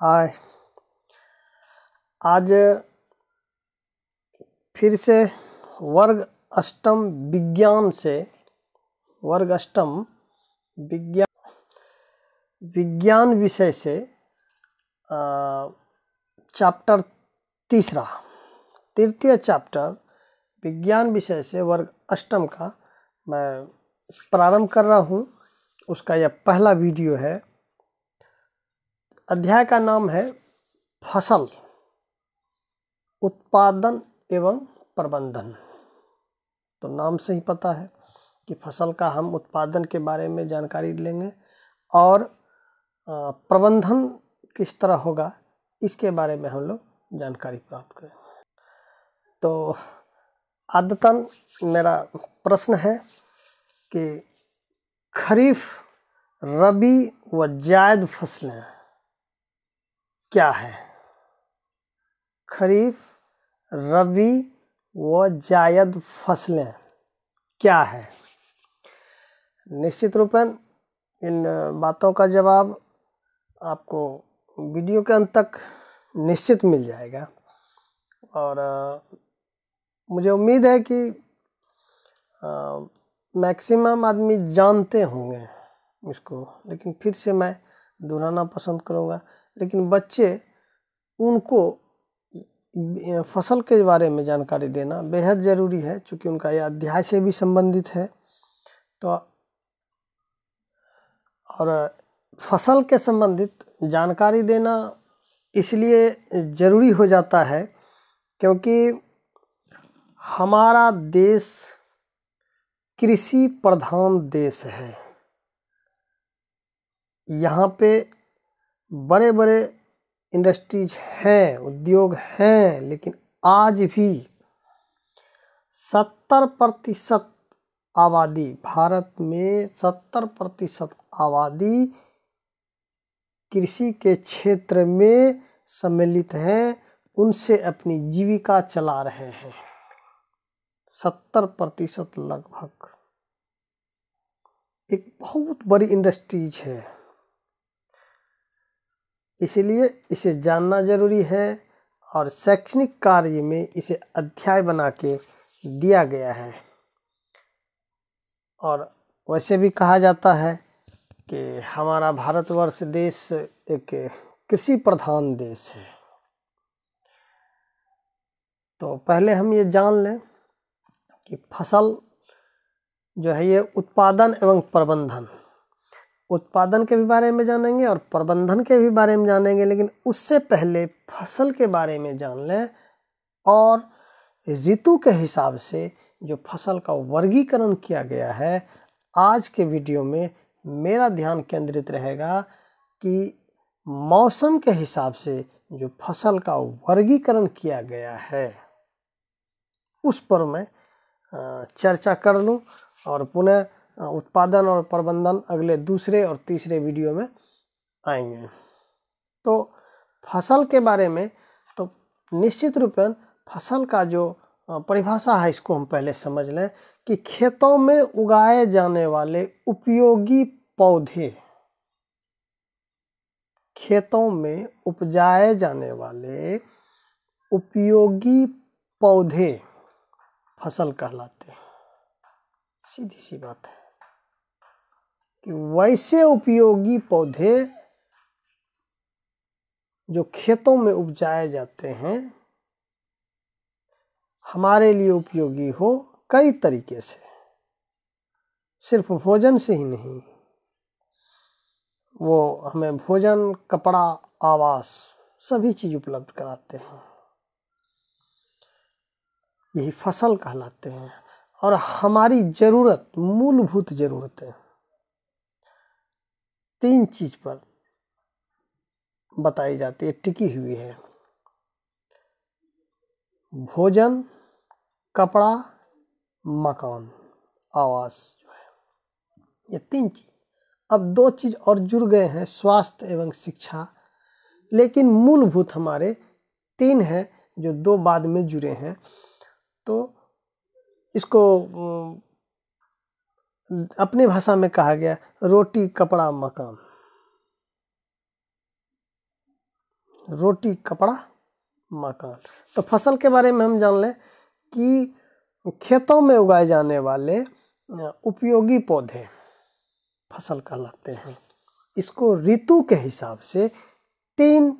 हाय आज फिर से वर्ग अष्टम विज्ञान से वर्ग अष्टम विज्ञान विज्ञान विषय से चैप्टर तीसरा तृतीय चैप्टर विज्ञान विषय से वर्ग अष्टम का मैं प्रारंभ कर रहा हूँ उसका यह पहला वीडियो है अध्याय का नाम है फसल उत्पादन एवं प्रबंधन तो नाम से ही पता है कि फसल का हम उत्पादन के बारे में जानकारी लेंगे और प्रबंधन किस तरह होगा इसके बारे में हम लोग जानकारी प्राप्त करेंगे तो अद्यतन मेरा प्रश्न है कि खरीफ रबी व जायद फसलें क्या है खरीफ रबी व जायद फसलें क्या है निश्चित रूपन इन बातों का जवाब आपको वीडियो के अंत तक निश्चित मिल जाएगा और मुझे उम्मीद है कि मैक्सिमम आदमी जानते होंगे इसको लेकिन फिर से मैं दोहराना पसंद करूँगा लेकिन बच्चे उनको फसल के बारे में जानकारी देना बेहद ज़रूरी है क्योंकि उनका यह अध्याय से भी संबंधित है तो और फसल के संबंधित जानकारी देना इसलिए ज़रूरी हो जाता है क्योंकि हमारा देश कृषि प्रधान देश है यहाँ पे बड़े बड़े इंडस्ट्रीज हैं उद्योग हैं लेकिन आज भी सत्तर प्रतिशत आबादी भारत में सत्तर प्रतिशत आबादी कृषि के क्षेत्र में सम्मिलित हैं उनसे अपनी जीविका चला रहे हैं सत्तर प्रतिशत लगभग एक बहुत बड़ी इंडस्ट्रीज है इसलिए इसे जानना जरूरी है और शैक्षणिक कार्य में इसे अध्याय बना के दिया गया है और वैसे भी कहा जाता है कि हमारा भारतवर्ष देश एक कृषि प्रधान देश है तो पहले हम ये जान लें कि फसल जो है ये उत्पादन एवं प्रबंधन उत्पादन के भी बारे में जानेंगे और प्रबंधन के भी बारे में जानेंगे लेकिन उससे पहले फसल के बारे में जान लें और ऋतु के हिसाब से जो फसल का वर्गीकरण किया गया है आज के वीडियो में मेरा ध्यान केंद्रित रहेगा कि मौसम के हिसाब से जो फसल का वर्गीकरण किया गया है उस पर मैं चर्चा कर लूँ और पुनः उत्पादन और प्रबंधन अगले दूसरे और तीसरे वीडियो में आएंगे तो फसल के बारे में तो निश्चित रूप फसल का जो परिभाषा है इसको हम पहले समझ लें कि खेतों में उगाए जाने वाले उपयोगी पौधे खेतों में उपजाए जाने वाले उपयोगी पौधे फसल कहलाते हैं सीधी सी बात है कि वैसे उपयोगी पौधे जो खेतों में उपजाए जाते हैं हमारे लिए उपयोगी हो कई तरीके से सिर्फ भोजन से ही नहीं वो हमें भोजन कपड़ा आवास सभी चीज़ उपलब्ध कराते हैं यही फसल कहलाते हैं और हमारी ज़रूरत मूलभूत ज़रूरतें तीन चीज पर बताई जाती है टिकी हुई है भोजन कपड़ा मकान आवास जो है ये तीन चीज अब दो चीज और जुड़ गए हैं स्वास्थ्य एवं शिक्षा लेकिन मूलभूत हमारे तीन हैं जो दो बाद में जुड़े हैं तो इसको अपनी भाषा में कहा गया रोटी कपड़ा मकान रोटी कपड़ा मकान तो फसल के बारे में हम जान लें कि खेतों में उगाए जाने वाले उपयोगी पौधे फसल कहलाते हैं इसको ऋतु के हिसाब से तीन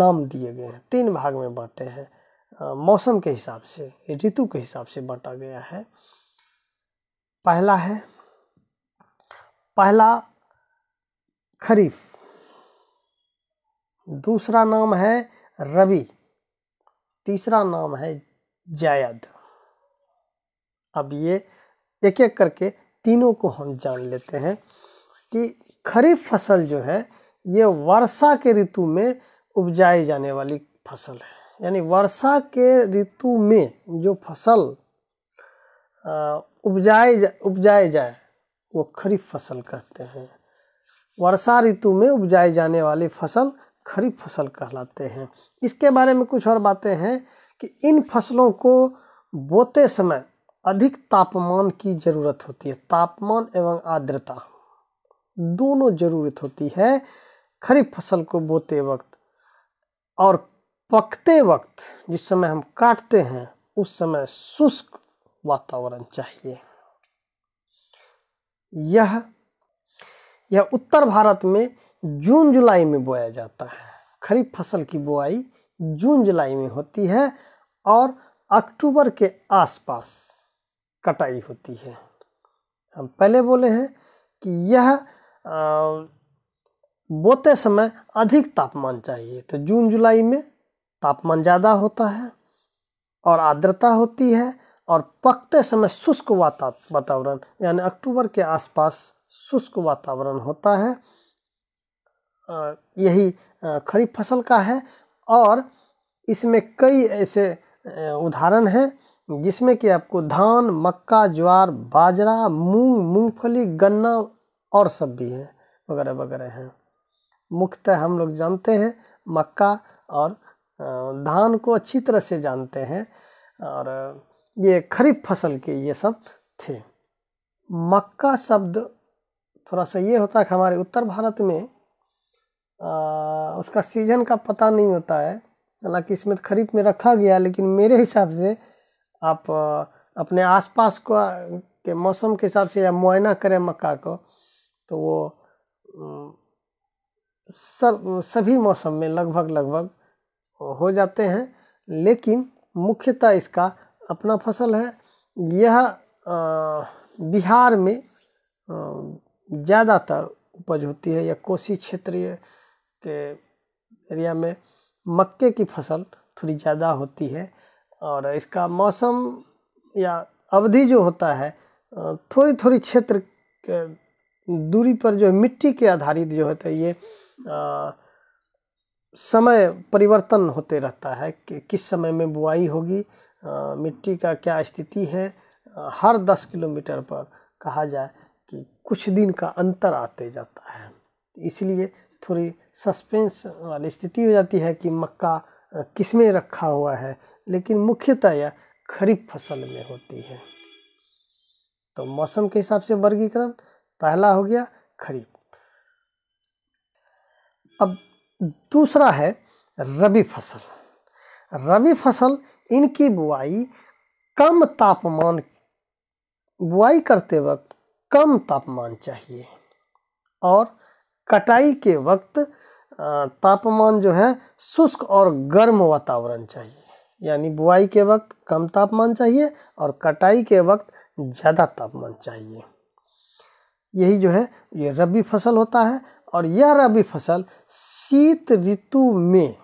नाम दिए गए हैं तीन भाग में बांटे हैं मौसम के हिसाब से ऋतु के हिसाब से बांटा गया है पहला है पहला खरीफ दूसरा नाम है रवि तीसरा नाम है जायद अब ये एक एक करके तीनों को हम जान लेते हैं कि खरीफ फसल जो है ये वर्षा के ऋतु में उपजाई जाने वाली फसल है यानी वर्षा के ऋतु में जो फसल उपजाए जा, उपजाए जाए वो खरीफ फसल कहते हैं वर्षा ऋतु में उपजाए जाने वाली फसल खरीफ फसल कहलाते हैं इसके बारे में कुछ और बातें हैं कि इन फसलों को बोते समय अधिक तापमान की ज़रूरत होती है तापमान एवं आर्द्रता दोनों ज़रूरत होती है खरीफ फसल को बोते वक्त और पकते वक्त जिस समय हम काटते हैं उस समय शुष्क वातावरण चाहिए यह यह उत्तर भारत में जून जुलाई में बोया जाता है खरीफ फसल की बुआई जून जुलाई में होती है और अक्टूबर के आसपास कटाई होती है हम पहले बोले हैं कि यह बोते समय अधिक तापमान चाहिए तो जून जुलाई में तापमान ज़्यादा होता है और आर्द्रता होती है और पकते समय शुष्क वाता वातावरण यानी अक्टूबर के आसपास शुष्क वातावरण होता है यही खरीफ फसल का है और इसमें कई ऐसे उदाहरण हैं जिसमें कि आपको धान मक्का ज्वार बाजरा मूंग मूंगफली गन्ना और सब भी हैं वगैरह वगैरह हैं मुख्यतः हम लोग जानते हैं मक्का और धान को अच्छी तरह से जानते हैं और ये खरीफ फसल के ये सब थे मक्का शब्द थोड़ा सा ये होता है कि हमारे उत्तर भारत में आ, उसका सीजन का पता नहीं होता है हालांकि इसमें तो खरीफ में रखा गया लेकिन मेरे हिसाब से आप अपने आसपास को के मौसम के हिसाब से या मुआयना करें मक्का को तो वो सब सभी मौसम में लगभग लगभग हो जाते हैं लेकिन मुख्यतः इसका अपना फसल है यह बिहार में ज़्यादातर उपज होती है या कोसी क्षेत्रीय के एरिया में मक्के की फसल थोड़ी ज़्यादा होती है और इसका मौसम या अवधि जो होता है थोड़ी थोड़ी क्षेत्र के दूरी पर जो है मिट्टी के आधारित जो होता है ये आ, समय परिवर्तन होते रहता है कि किस समय में बुआई होगी मिट्टी का क्या स्थिति है हर दस किलोमीटर पर कहा जाए कि कुछ दिन का अंतर आते जाता है इसलिए थोड़ी सस्पेंस वाली स्थिति हो जाती है कि मक्का किस में रखा हुआ है लेकिन मुख्यतः यह खरीफ फसल में होती है तो मौसम के हिसाब से वर्गीकरण पहला हो गया खरीफ अब दूसरा है रबी फसल रबी फसल इनकी बुआई कम तापमान बुआई करते वक्त कम तापमान चाहिए और कटाई के वक्त तापमान जो है शुष्क और गर्म वातावरण चाहिए यानी बुआई के वक्त कम तापमान चाहिए और कटाई के वक्त ज़्यादा तापमान चाहिए यही जो है ये रबी फसल होता है और यह रबी फसल शीत ऋतु में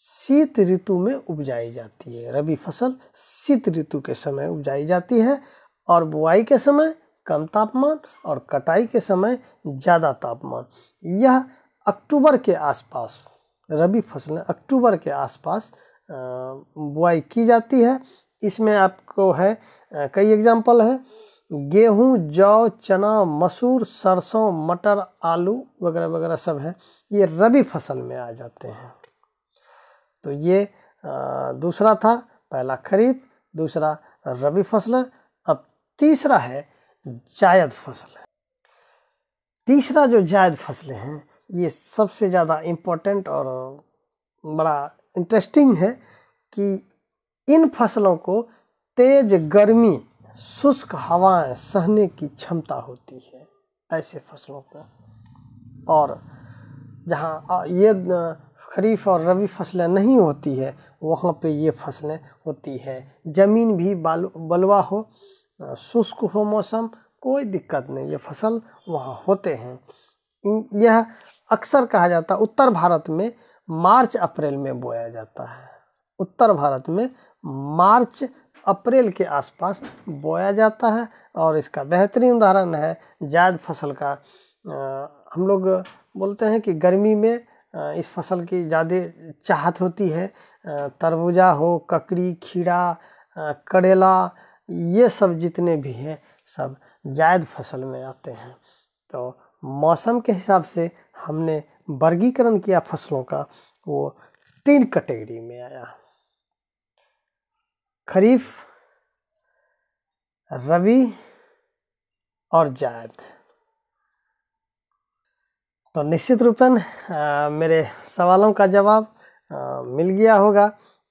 शीत ऋतु में उपजाई जाती है रबी फसल शीत ऋतु के समय उपजाई जाती है और बुआई के समय कम तापमान और कटाई के समय ज़्यादा तापमान यह अक्टूबर के आसपास रबी फसलें अक्टूबर के आसपास बुआई की जाती है इसमें आपको है कई एग्जाम्पल हैं गेहूँ जौ चना मसूर सरसों मटर आलू वगैरह वगैरह सब है ये रबी फसल में आ जाते हैं तो ये दूसरा था पहला खरीफ दूसरा रबी फसल अब तीसरा है जायद फसल तीसरा जो जायद फसलें हैं ये सबसे ज़्यादा इम्पोर्टेंट और बड़ा इंटरेस्टिंग है कि इन फसलों को तेज गर्मी शुष्क हवाएं सहने की क्षमता होती है ऐसे फसलों को और जहाँ ये खरीफ और रबी फसलें नहीं होती है वहाँ पे ये फसलें होती है ज़मीन भी बाल बलवा हो शुष्क हो मौसम कोई दिक्कत नहीं ये फसल वहाँ होते हैं यह अक्सर कहा जाता है उत्तर भारत में मार्च अप्रैल में बोया जाता है उत्तर भारत में मार्च अप्रैल के आसपास बोया जाता है और इसका बेहतरीन उदाहरण है जायद फसल का आ, हम लोग बोलते हैं कि गर्मी में इस फसल की ज़्यादा चाहत होती है तरबूजा हो ककड़ी खीरा करेला ये सब जितने भी हैं सब जायद फसल में आते हैं तो मौसम के हिसाब से हमने वर्गीकरण किया फसलों का वो तीन कैटेगरी में आया खरीफ रबी और जायद तो निश्चित रूपन मेरे सवालों का जवाब मिल गया होगा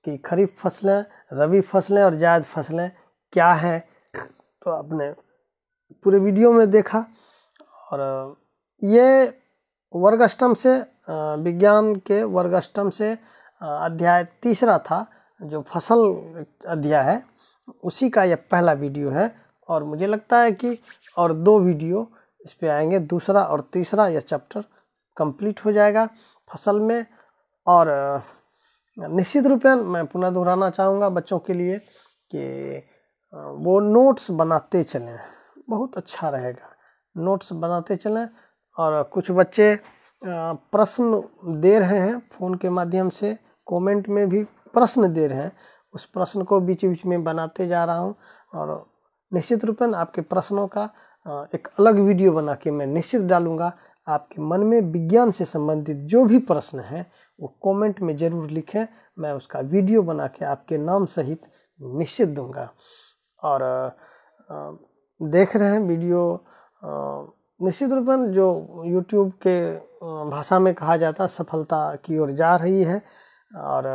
कि खरीफ फसलें रबी फसलें और जायद फसलें क्या हैं तो आपने पूरे वीडियो में देखा और ये वर्ग अष्टम से विज्ञान के वर्ग अष्टम से अध्याय तीसरा था जो फसल अध्याय है उसी का यह पहला वीडियो है और मुझे लगता है कि और दो वीडियो इस पर आएंगे दूसरा और तीसरा यह चैप्टर कंप्लीट हो जाएगा फसल में और निश्चित रूप से मैं पुनः दोहराना चाहूँगा बच्चों के लिए कि वो नोट्स बनाते चलें बहुत अच्छा रहेगा नोट्स बनाते चलें और कुछ बच्चे प्रश्न दे रहे हैं फ़ोन के माध्यम से कमेंट में भी प्रश्न दे रहे हैं उस प्रश्न को बीच बीच में बनाते जा रहा हूँ और निश्चित रूप आपके प्रश्नों का एक अलग वीडियो बना के मैं निश्चित डालूँगा आपके मन में विज्ञान से संबंधित जो भी प्रश्न है वो कमेंट में ज़रूर लिखें मैं उसका वीडियो बना के आपके नाम सहित निश्चित दूंगा और देख रहे हैं वीडियो निश्चित रूप में जो यूट्यूब के भाषा में कहा जाता है सफलता की ओर जा रही है और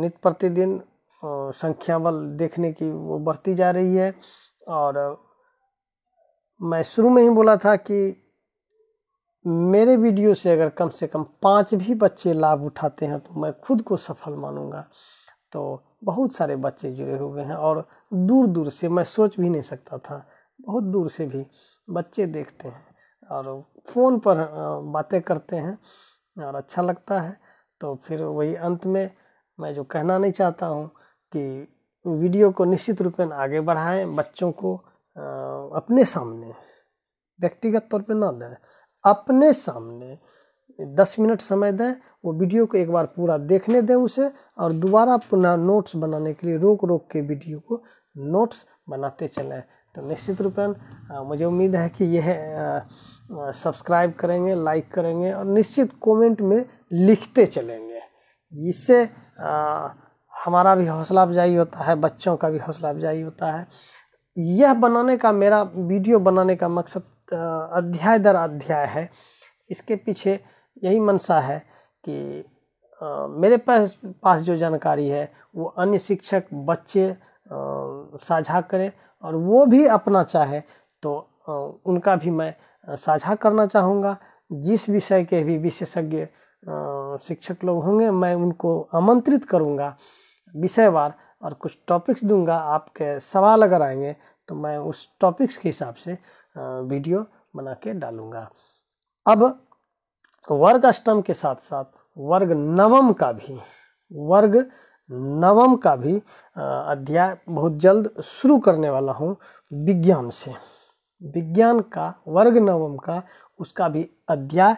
नित प्रतिदिन संख्या बल देखने की वो बढ़ती जा रही है और मैं शुरू में ही बोला था कि मेरे वीडियो से अगर कम से कम पाँच भी बच्चे लाभ उठाते हैं तो मैं खुद को सफल मानूंगा तो बहुत सारे बच्चे जुड़े हुए हैं और दूर दूर से मैं सोच भी नहीं सकता था बहुत दूर से भी बच्चे देखते हैं और फ़ोन पर बातें करते हैं और अच्छा लगता है तो फिर वही अंत में मैं जो कहना नहीं चाहता हूँ कि वीडियो को निश्चित रूप में आगे बढ़ाएं बच्चों को अपने सामने व्यक्तिगत तौर पे ना दें अपने सामने दस मिनट समय दें वो वीडियो को एक बार पूरा देखने दें उसे और दोबारा पुनः नोट्स बनाने के लिए रोक रोक के वीडियो को नोट्स बनाते चलें तो निश्चित रूपन मुझे उम्मीद है कि यह सब्सक्राइब करेंगे लाइक करेंगे और निश्चित कमेंट में लिखते चलेंगे इससे हमारा भी हौसला अफजाई होता है बच्चों का भी हौसला अफजाई होता है यह बनाने का मेरा वीडियो बनाने का मकसद अध्याय दर अध्याय है इसके पीछे यही मनसा है कि मेरे पास पास जो जानकारी है वो अन्य शिक्षक बच्चे साझा करें और वो भी अपना चाहे तो उनका भी मैं साझा करना चाहूँगा जिस विषय के भी विशेषज्ञ शिक्षक लोग होंगे मैं उनको आमंत्रित करूँगा विषयवार और कुछ टॉपिक्स दूंगा आपके सवाल अगर आएंगे तो मैं उस टॉपिक्स के हिसाब से वीडियो बना के डालूँगा अब वर्ग अष्टम के साथ साथ वर्ग नवम का भी वर्ग नवम का भी अध्याय बहुत जल्द शुरू करने वाला हूँ विज्ञान से विज्ञान का वर्ग नवम का उसका भी अध्याय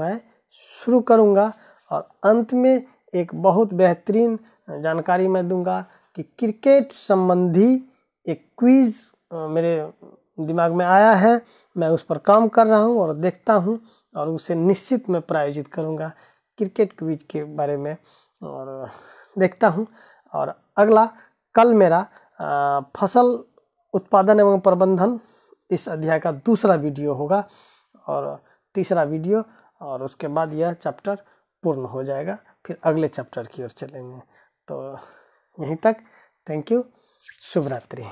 मैं शुरू करूँगा और अंत में एक बहुत बेहतरीन जानकारी मैं दूंगा कि क्रिकेट संबंधी एक क्विज़ मेरे दिमाग में आया है मैं उस पर काम कर रहा हूँ और देखता हूँ और उसे निश्चित मैं प्रायोजित करूँगा क्रिकेट क्विज के बारे में और देखता हूँ और अगला कल मेरा फसल उत्पादन एवं प्रबंधन इस अध्याय का दूसरा वीडियो होगा और तीसरा वीडियो और उसके बाद यह चैप्टर पूर्ण हो जाएगा फिर अगले चैप्टर की ओर चलेंगे तो यहीं तक थैंक यू शुभ रात्रि